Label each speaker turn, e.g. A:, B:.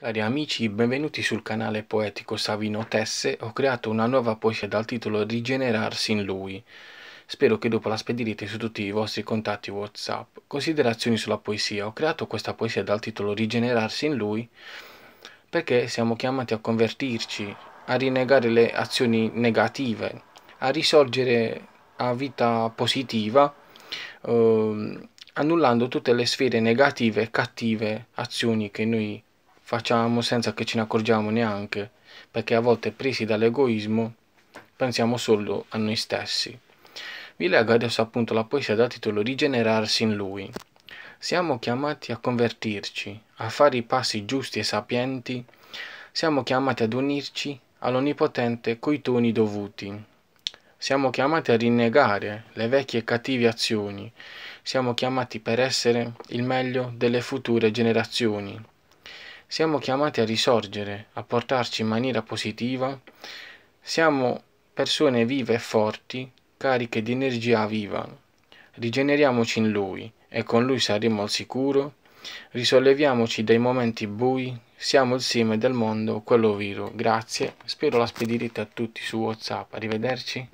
A: Cari amici, benvenuti sul canale poetico Savino Tesse, ho creato una nuova poesia dal titolo Rigenerarsi in lui. Spero che dopo la spedirete su tutti i vostri contatti Whatsapp. Considerazioni sulla poesia. Ho creato questa poesia dal titolo Rigenerarsi in lui perché siamo chiamati a convertirci, a rinnegare le azioni negative, a risorgere a vita positiva, eh, annullando tutte le sfere negative e cattive azioni che noi abbiamo facciamo senza che ce ne accorgiamo neanche, perché a volte presi dall'egoismo pensiamo solo a noi stessi. Vi leggo adesso appunto la poesia da titolo Rigenerarsi in lui. Siamo chiamati a convertirci, a fare i passi giusti e sapienti, siamo chiamati ad unirci all'Onnipotente coi toni dovuti. Siamo chiamati a rinnegare le vecchie e cattive azioni, siamo chiamati per essere il meglio delle future generazioni siamo chiamati a risorgere, a portarci in maniera positiva, siamo persone vive e forti, cariche di energia viva. Rigeneriamoci in Lui e con Lui saremo al sicuro, risolleviamoci dai momenti bui, siamo il seme del mondo, quello vero. Grazie, spero la spedirete a tutti su WhatsApp, arrivederci.